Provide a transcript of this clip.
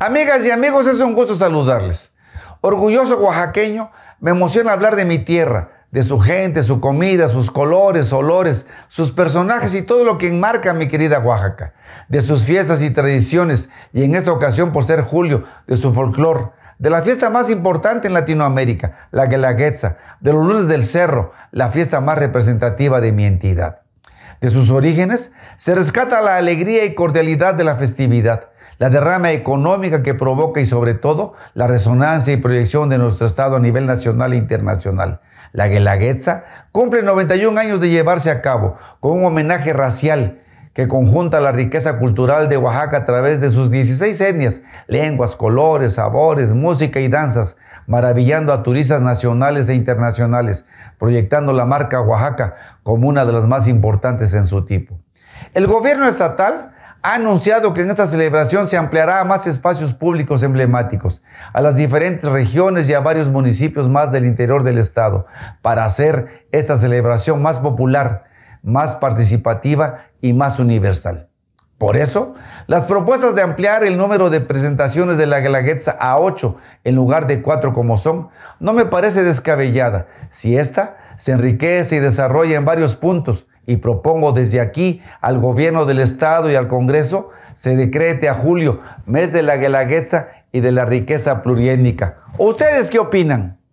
Amigas y amigos, es un gusto saludarles. Orgulloso oaxaqueño, me emociona hablar de mi tierra, de su gente, su comida, sus colores, olores, sus personajes y todo lo que enmarca mi querida Oaxaca, de sus fiestas y tradiciones, y en esta ocasión por ser julio, de su folclor, de la fiesta más importante en Latinoamérica, la Guelaguetza, de los lunes del cerro, la fiesta más representativa de mi entidad. De sus orígenes se rescata la alegría y cordialidad de la festividad, la derrama económica que provoca y sobre todo la resonancia y proyección de nuestro Estado a nivel nacional e internacional. La Guelaguetza cumple 91 años de llevarse a cabo con un homenaje racial que conjunta la riqueza cultural de Oaxaca a través de sus 16 etnias, lenguas, colores, sabores, música y danzas, maravillando a turistas nacionales e internacionales, proyectando la marca Oaxaca como una de las más importantes en su tipo. El gobierno estatal ha anunciado que en esta celebración se ampliará a más espacios públicos emblemáticos, a las diferentes regiones y a varios municipios más del interior del estado, para hacer esta celebración más popular, más participativa y más universal. Por eso, las propuestas de ampliar el número de presentaciones de la Galaguetza a 8 en lugar de 4 como son, no me parece descabellada, si ésta se enriquece y desarrolla en varios puntos, y propongo desde aquí al gobierno del Estado y al Congreso se decrete a julio, mes de la guelaguetza y de la riqueza pluriétnica. ¿Ustedes qué opinan?